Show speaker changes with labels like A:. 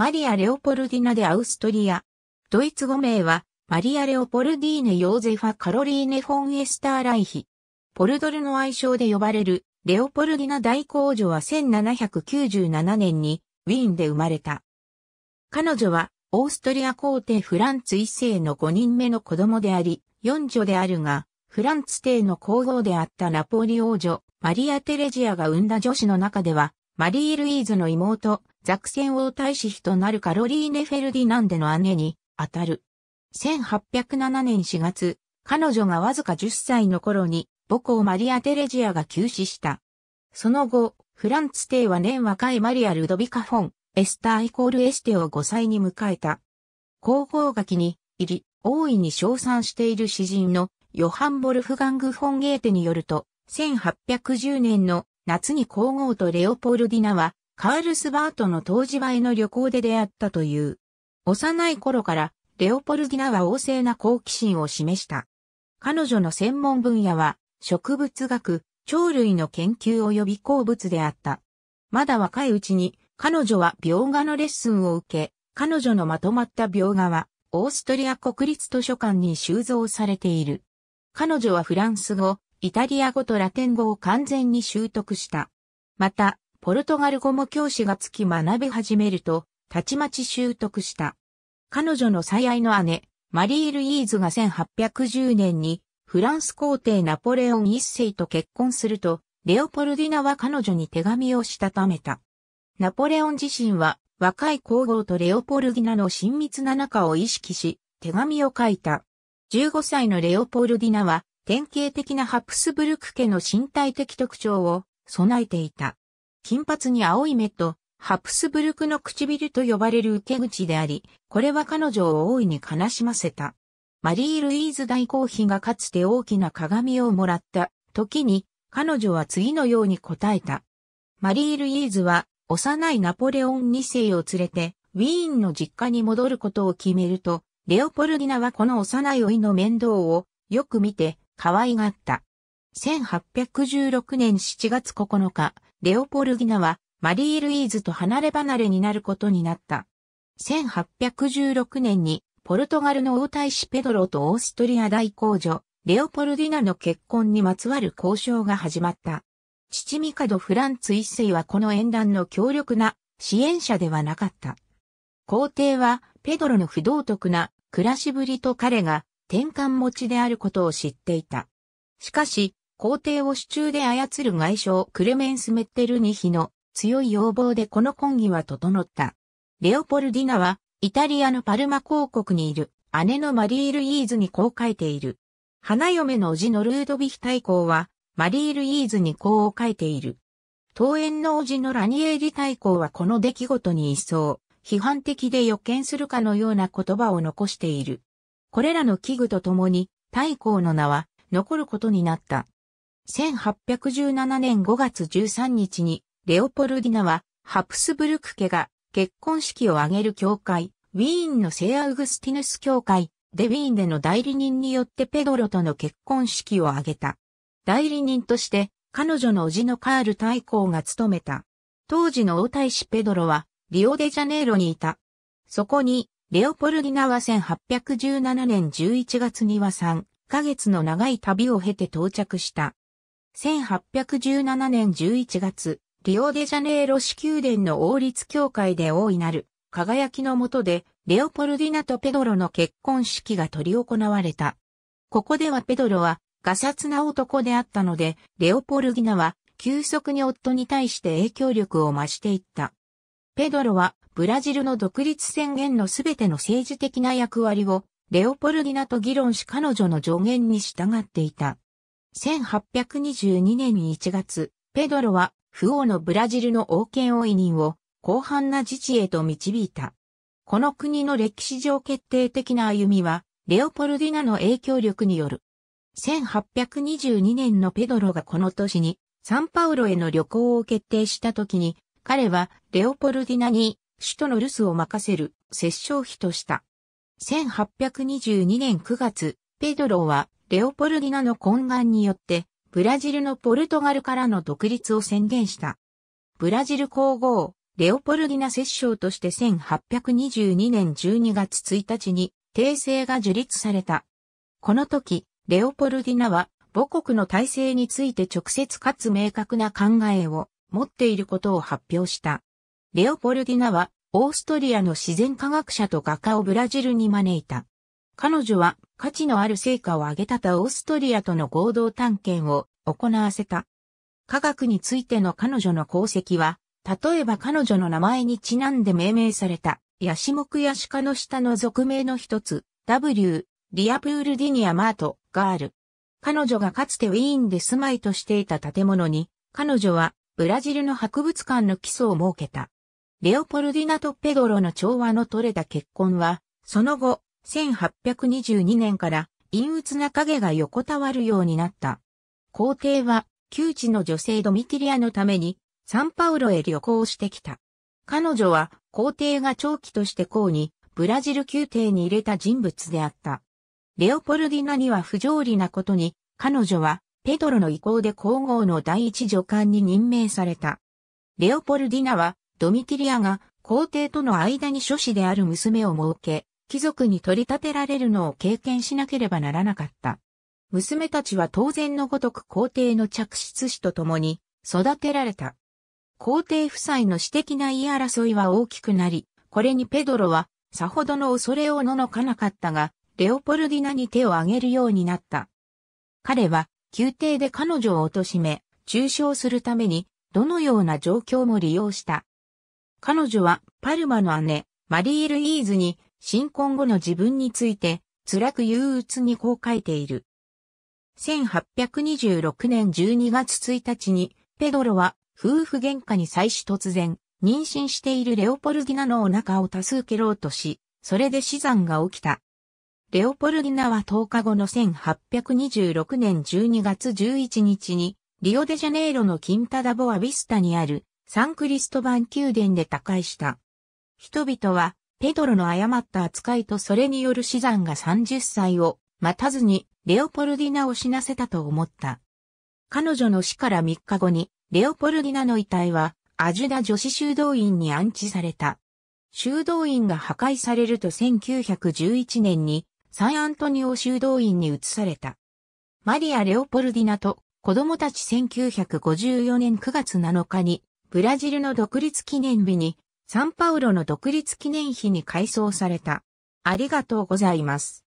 A: マリア・レオポルディナでアウストリア。ドイツ語名は、マリア・レオポルディーネ・ヨーゼファ・カロリーネ・フォン・エスター・ライヒ。ポルドルの愛称で呼ばれる、レオポルディナ大公女は1797年に、ウィーンで生まれた。彼女は、オーストリア皇帝フランツ一世の5人目の子供であり、四女であるが、フランツ帝の皇后であったナポリ王女、マリア・テレジアが生んだ女子の中では、マリー・ルイーズの妹、ザクセン王太子妃となるカロリーネ・フェルディナンデの姉に当たる。1807年4月、彼女がわずか10歳の頃に母校マリア・テレジアが急死した。その後、フランツ帝は年若いマリア・ルドビカ・フォン、エスターイコールエステを5歳に迎えた。広報書きに入り、大いに称賛している詩人のヨハン・ボルフガング・フォンゲーテによると、1810年の夏に皇后とレオポルディナはカールスバートの当時前の旅行で出会ったという。幼い頃からレオポルギナは旺盛な好奇心を示した。彼女の専門分野は植物学、鳥類の研究及び鉱物であった。まだ若いうちに彼女は描画のレッスンを受け、彼女のまとまった描画はオーストリア国立図書館に収蔵されている。彼女はフランス語、イタリア語とラテン語を完全に習得した。また、ポルトガル語も教師がつき学び始めると、たちまち習得した。彼女の最愛の姉、マリー・ルイーズが1810年に、フランス皇帝ナポレオン一世と結婚すると、レオポルディナは彼女に手紙をしたためた。ナポレオン自身は、若い皇后とレオポルディナの親密な仲を意識し、手紙を書いた。15歳のレオポルディナは、典型的なハプスブルク家の身体的特徴を備えていた。金髪に青い目と、ハプスブルクの唇と呼ばれる受け口であり、これは彼女を大いに悲しませた。マリー・ルイーズ大公妃がかつて大きな鏡をもらった時に、彼女は次のように答えた。マリー・ルイーズは幼いナポレオン2世を連れてウィーンの実家に戻ることを決めると、レオポルディナはこの幼い老いの面倒をよく見て可愛がった。1816年7月9日、レオポルギナはマリー・ルイーズと離れ離れになることになった。1816年にポルトガルの王太子ペドロとオーストリア大公女、レオポルディナの結婚にまつわる交渉が始まった。父ミカド・フランツ一世はこの縁談の強力な支援者ではなかった。皇帝はペドロの不道徳な暮らしぶりと彼が転換持ちであることを知っていた。しかし、皇帝を手中で操る外相クレメンス・メッテルニヒの強い要望でこの婚儀は整った。レオポルディナは、イタリアのパルマ公国にいる姉のマリー・ルイーズにこう書いている。花嫁の叔父のルードヴィヒ大公は、マリー・ルイーズにこう書いている。桃園の叔父のラニエリ大公はこの出来事に一層、批判的で予見するかのような言葉を残している。これらの器具とともに、大公の名は、残ることになった。1817年5月13日に、レオポルディナは、ハプスブルク家が結婚式を挙げる教会、ウィーンの聖アウグスティヌス教会、でウィーンでの代理人によってペドロとの結婚式を挙げた。代理人として、彼女の叔父のカール大公が務めた。当時の王太子ペドロは、リオデジャネイロにいた。そこに、レオポルディナは1817年11月には3ヶ月の長い旅を経て到着した。1817年11月、リオデジャネイロ市宮殿の王立協会で大いなる、輝きの下で、レオポルディナとペドロの結婚式が執り行われた。ここではペドロは、ガサツな男であったので、レオポルディナは、急速に夫に対して影響力を増していった。ペドロは、ブラジルの独立宣言のすべての政治的な役割を、レオポルディナと議論し彼女の助言に従っていた。1822年1月、ペドロは、不王のブラジルの王権を委任を、広範な自治へと導いた。この国の歴史上決定的な歩みは、レオポルディナの影響力による。1822年のペドロがこの年に、サンパウロへの旅行を決定した時に、彼はレオポルディナに首都の留守を任せる殺傷費とした。1822年9月、ペドロはレオポルディナの懇願によって、ブラジルのポルトガルからの独立を宣言した。ブラジル皇后、レオポルディナ摂政として1822年12月1日に訂正が樹立された。この時、レオポルディナは母国の体制について直接かつ明確な考えを持っていることを発表した。レオポルディナはオーストリアの自然科学者と画家をブラジルに招いた。彼女は価値のある成果を上げたたオーストリアとの合同探検を行わせた。科学についての彼女の功績は、例えば彼女の名前にちなんで命名された、ヤシモクヤシカの下の俗名の一つ、W、リアプールディニアマート、ガール。彼女がかつてウィーンで住まいとしていた建物に、彼女はブラジルの博物館の基礎を設けた。レオポルディナとペドロの調和の取れた結婚は、その後、1822年から陰鬱な影が横たわるようになった。皇帝は、旧知の女性ドミティリアのために、サンパウロへ旅行してきた。彼女は、皇帝が長期として公に、ブラジル宮廷に入れた人物であった。レオポルディナには不条理なことに、彼女は、ペドロの意向で皇后の第一女官に任命された。レオポルディナは、ドミティリアが皇帝との間に諸子である娘を設け、貴族に取り立てられるのを経験しなければならなかった。娘たちは当然のごとく皇帝の着出子と共に育てられた。皇帝夫妻の私的な言い争いは大きくなり、これにペドロはさほどの恐れをののかなかったが、レオポルディナに手を挙げるようになった。彼は宮廷で彼女を貶め、中傷するために、どのような状況も利用した。彼女はパルマの姉、マリー・ルイーズに新婚後の自分について、辛く憂鬱にこう書いている。1826年12月1日に、ペドロは夫婦喧嘩に際し突然、妊娠しているレオポルギナのお腹を多数蹴ろうとし、それで死産が起きた。レオポルギナは10日後の1826年12月11日に、リオデジャネイロのキンタダボアビスタにあるサンクリストバン宮殿で他界した。人々はペドロの誤った扱いとそれによる死産が30歳を待たずにレオポルディナを死なせたと思った。彼女の死から3日後に、レオポルディナの遺体は、アジュダ女子修道院に安置された。修道院が破壊されると1911年に、サンアントニオ修道院に移された。マリア・レオポルディナと子供たち1954年9月7日に、ブラジルの独立記念日にサンパウロの独立記念碑に改装された。ありがとうございます。